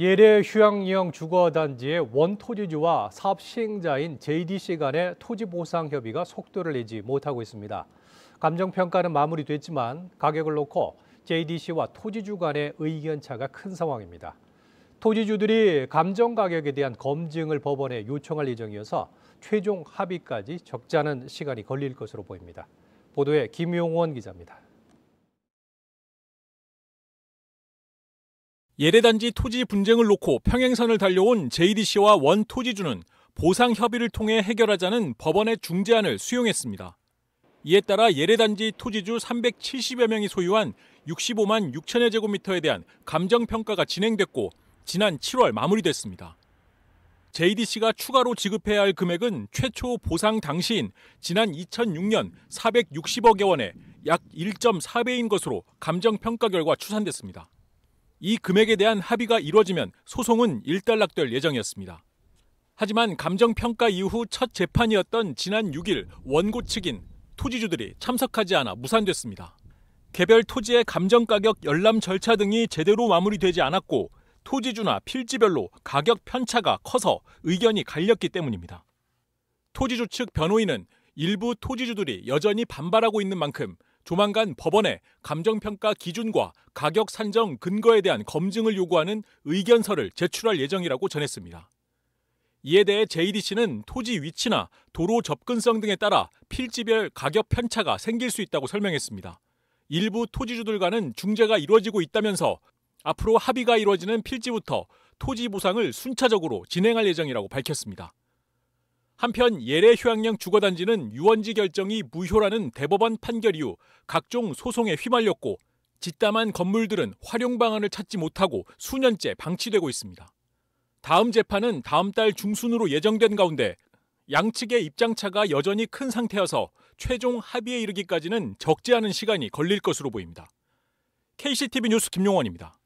예래 휴양형 주거단지의 원토지주와 사업 시행자인 JDC 간의 토지 보상 협의가 속도를 내지 못하고 있습니다. 감정평가는 마무리됐지만 가격을 놓고 JDC와 토지주 간의 의견차가 큰 상황입니다. 토지주들이 감정 가격에 대한 검증을 법원에 요청할 예정이어서 최종 합의까지 적지 않은 시간이 걸릴 것으로 보입니다. 보도에 김용원 기자입니다. 예래단지 토지 분쟁을 놓고 평행선을 달려온 JDC와 원 토지주는 보상 협의를 통해 해결하자는 법원의 중재안을 수용했습니다. 이에 따라 예래단지 토지주 370여 명이 소유한 65만 6천여 제곱미터에 대한 감정평가가 진행됐고 지난 7월 마무리됐습니다. JDC가 추가로 지급해야 할 금액은 최초 보상 당시인 지난 2006년 460억여 원에 약 1.4배인 것으로 감정평가 결과 추산됐습니다. 이 금액에 대한 합의가 이뤄지면 소송은 일단락될 예정이었습니다. 하지만 감정평가 이후 첫 재판이었던 지난 6일 원고 측인 토지주들이 참석하지 않아 무산됐습니다. 개별 토지의 감정가격 열람 절차 등이 제대로 마무리되지 않았고 토지주나 필지별로 가격 편차가 커서 의견이 갈렸기 때문입니다. 토지주 측 변호인은 일부 토지주들이 여전히 반발하고 있는 만큼 조만간 법원에 감정평가 기준과 가격 산정 근거에 대한 검증을 요구하는 의견서를 제출할 예정이라고 전했습니다. 이에 대해 JDC는 토지 위치나 도로 접근성 등에 따라 필지별 가격 편차가 생길 수 있다고 설명했습니다. 일부 토지주들과는 중재가 이루어지고 있다면서 앞으로 합의가 이루어지는 필지부터 토지 보상을 순차적으로 진행할 예정이라고 밝혔습니다. 한편 예래 휴양령 주거단지는 유원지 결정이 무효라는 대법원 판결 이후 각종 소송에 휘말렸고 짓담한 건물들은 활용 방안을 찾지 못하고 수년째 방치되고 있습니다. 다음 재판은 다음 달 중순으로 예정된 가운데 양측의 입장차가 여전히 큰 상태여서 최종 합의에 이르기까지는 적지 않은 시간이 걸릴 것으로 보입니다. KCTV 뉴스 김용원입니다.